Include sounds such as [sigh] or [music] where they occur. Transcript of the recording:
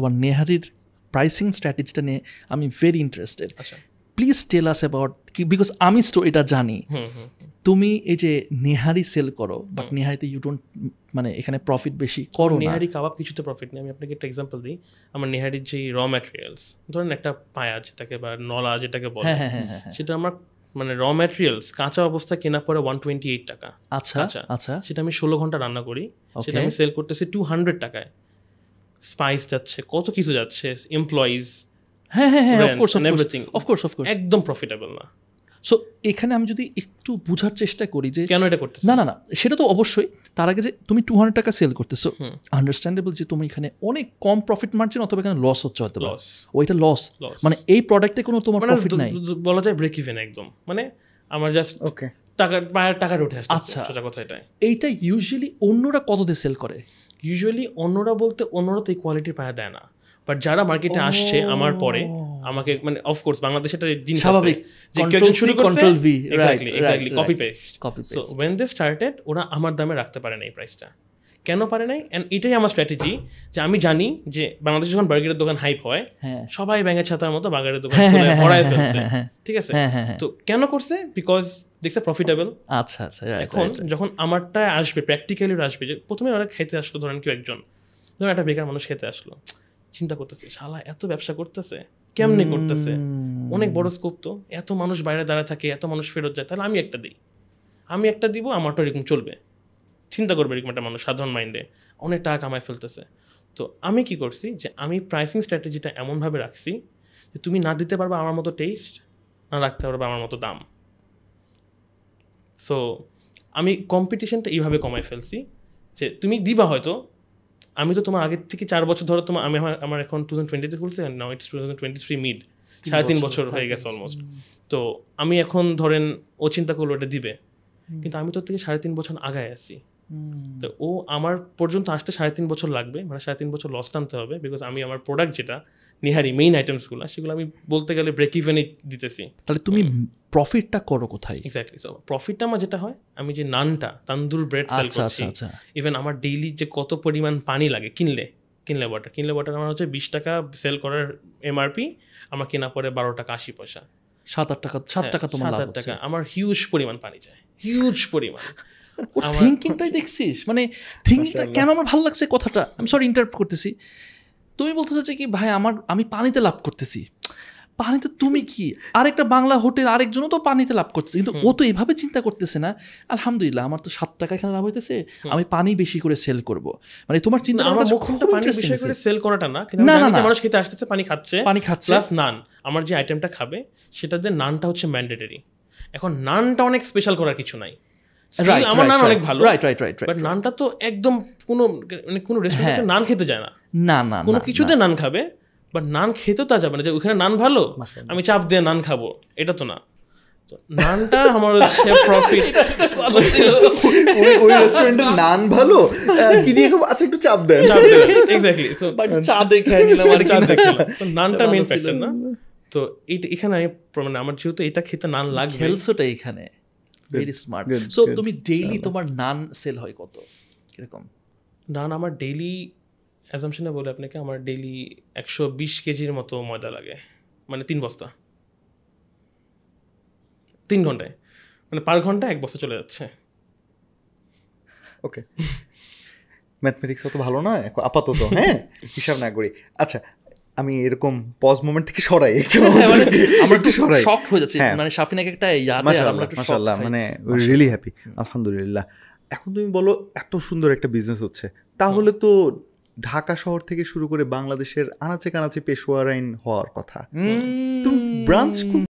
তোমার নেহারির প্রাইসিং স্ট্র্যাটেজিটা নিয়ে আমি very interested please tell us about কি বিকজ আমি এটা জানি তুমি এই যে নেহারি সেল করো বাট নেহারিতে ইউ ডোন্ট মানে এখানে প্রফিট বেশি করো নেহারি কাবাব কিছুতে প্রফিট নেই আমি আপনাকে একটা এক্সাম্পল দিই আমার নেহারির যে র ম্যাটেরিয়ালস ধরেন একটা পায়া যেটাকে বা নলা যেটাকে বলে হ্যাঁ হ্যাঁ হ্যাঁ, হ্যাঁ, হ্যাঁ। সেটা আমার মানে র ম্যাটেরিয়ালস কাঁচা অবস্থা কেনা পরে ওয়ান টোয়েন্টি এইট টাকা আচ্ছা আচ্ছা সেটা আমি ষোলো ঘন্টা রান্না করি সেটা আমি সেল করতেছি টু হান্ড্রেড টাকায় স্পাইস যাচ্ছে কত কিছু যাচ্ছে এমপ্লয়িজ হ্যাঁ হ্যাঁ অফকোর্স হ্যাঁ, অফকোর্স একদম প্রফিটেবল না সো এখানে আমি যদি একটু বোঝার চেষ্টা করি যে কেন এটা করতে না না না সেটা তো অবশ্যই তার আগে যে তুমি টু হান্ড্রেড টাকা সেল করতেছো আন্ডারস্ট্যান্ডেবল যে তুমি এখানে অনেক কম প্রফিট মার্জিন অথবা এখানে লস হচ্ছে হয়তো লস ওইটা লস মানে এই প্রোডাক্টে কোনো তোমার প্রফিট মানে নাই বলা যায় ব্রেক ইভেন একদম মানে আমার জাস্ট ওকে টাকা টাকার উঠে আচ্ছা কথা এটা এইটা ইউজুয়ালি অন্যরা কত দিয়ে সেল করে ইউজুয়ালি অন্যরা বলতে অন্যরা তো এই কোয়ালিটির পায়া দেয় না বাট যারা মার্কেটে আসছে আমার পরে আমাকে মানে অফকোর্স বাংলাদেশে একটা জিনিস স্বাভাবিক যে কেউ শুরু করছে exactly exactly copy paste so when they started ওরা আমার দামে রাখতে পারে না এই প্রাইসটা কেন পারে নাই অ্যান্ড এটাই আমার স্ট্র্যাটেজি যে আমি জানি যে বাংলাদেশে যখন বার্গারের দোকান হাইপ হয় হ্যাঁ। সবাই ব্যাঙের ছাতার মতো বার্গারের দোকান হ্যাঁ, হ্যাঁ, ঠিক আছে তো কেন করছে বিকজ দেখছে প্রফিটেবল আচ্ছা আচ্ছা এখন যখন আমারটা আসবে প্র্যাকটিক্যালি আসবে যে প্রথমে ওরা খেতে আসলো ধরেন কেউ একজন ধরেন একটা বেকার মানুষ খেতে আসলো চিন্তা করতেছে শালা এত ব্যবসা করতেছে কেমনে করতেছে অনেক বড় স্কোপ তো এত মানুষ বাইরে দাঁড়া থাকে এত মানুষ ফেরত যায় তাহলে আমি একটা দিই আমি একটা দিব আমারটা এরকম চলবে চিন্তা করবে এরকম একটা মানুষ সাধারণ মাইন্ডে অনেক টাকা কামায় ফেলতেছে তো আমি কি করছি যে আমি প্রাইসিং স্ট্র্যাটেজিটা এমনভাবে রাখছি যে তুমি না দিতে পারবে আমার মতো টেস্ট না রাখতে পারবে আমার মতো দাম সো আমি কম্পিটিশনটা এইভাবে কমায় ফেলছি যে তুমি দিবা হয়তো আমি তো তোমার আগের থেকে চার বছর ধরো তোমার আমি আমার আমার এখন টু থাউজেন্ড টোয়েন্টিতে খুলছে now it's two thousand twenty three mid সাড়ে তিন বছর হয়ে গেছে অলমোস্ট তো আমি এখন ধরেন ও চিন্তা করলো ওটা দিবে কিন্তু আমি তোর থেকে সাড়ে তিন বছর আগায় আছি তো ও আমার পর্যন্ত আসতে সাড়ে তিন বছর লাগবে মানে সাড়ে তিন বছর লস টানতে হবে বিকজ আমি আমার প্রোডাক্ট যেটা নিহারি মেইন আইটেমসগুলো সেগুলো আমি বলতে গেলে ব্রেক ইভেনে দিতেছি তাহলে তুমি প্রফিটটা করো কোথায় এক্স্যাক্টলি সো প্রফিটটা আমার যেটা হয় আমি যে নানটা তান্দুর ব্রেড আচ্ছা, সেল আচ্ছা, করছি ইভেন আচ্ছা। আমার ডেইলি যে কত পরিমাণ পানি লাগে কিনলে কিনলে ওয়াটার কিনলে ওয়াটার আমার হচ্ছে বিশ টাকা সেল করার এমআরপি আমার কেনা পরে বারো টাকা আশি পয়সা সাত আট টাকা সাত হ্যাঁ, টাকা তোমার সাত আট টাকা আমার হিউজ পরিমাণ পানি চায় হিউজ পরিমাণ থিঙ্কিংটাই দেখছিস মানে থিঙ্কিংটা কেন আমার ভালো লাগছে কথাটা আমি সরি করতেছি তুমি বলতেছো যে কি ভাই আমার আমি পানিতে লাভ করতেছি পানিতে তুমি কি আরেকটা বাংলা হোটেল আরেকজনও তো পানিতে লাভ করতেছে কিন্তু ও তো এভাবে চিন্তা করতেছে না আলহামদুলিল্লাহ আমার তো সাত টাকা এখানে লাভ হইতেছে আমি পানি বেশি করে সেল করব মানে তোমার চিন্তা আমার মুখটা পানি বেশি করে সেল করাটা না কিন্তু মানুষ খেতে আসতেছে পানি খাচ্ছে পানি খাচ্ছে প্লাস নান আমার যে আইটেমটা খাবে সেটাতে নানটা হচ্ছে ম্যান্ডেটরি এখন নানটা অনেক স্পেশাল করার কিছু নাই আমি চাপ দিয়ে নান খাবো এটা তো না নানটা আমার [laughs] নান ভালো আচ্ছা একটু চাপ দেন আচ্ছা। তো নানটা মেন না তো এইটা এখানে আমি মানে আমার যেহেতু এটা খেতে নান লাগে হেলসোটা এখানে ভেরি স্মার্ট সো তুমি ডেইলি তোমার নান সেল হয় কত কিরকম নান আমার ডেইলি অ্যাজামশনে বলে আপনাকে আমার ডেইলি একশো বিশ কেজির মতো ময়দা লাগে মানে তিন বস্তা তিন ঘন্টায় মানে পার ঘন্টা এক বস্তা চলে যাচ্ছে ওকে ম্যাথমেটিক্স [laughs] অত ভালো নয় আপাতত হ্যাঁ হিসাব না করি আচ্ছা আমি এরকম পজ মোমেন্ট থেকে সরাই একটু [laughs] মানে আমার একটু সরাই শক হয়ে যাচ্ছে হ্যাঁ। মানে সাফিনাকে একটা ইয়াদে আর আমরা একটু মাশাআল্লাহ মানে রিয়েলি হ্যাপি আলহামদুলিল্লাহ এখন তুমি বলো এত সুন্দর একটা বিজনেস হচ্ছে তাহলে তো ঢাকা শহর থেকে শুরু করে বাংলাদেশের আনাচে কানাচে পেশোয়ার আইন হওয়ার কথা তুমি ব্রাঞ্চ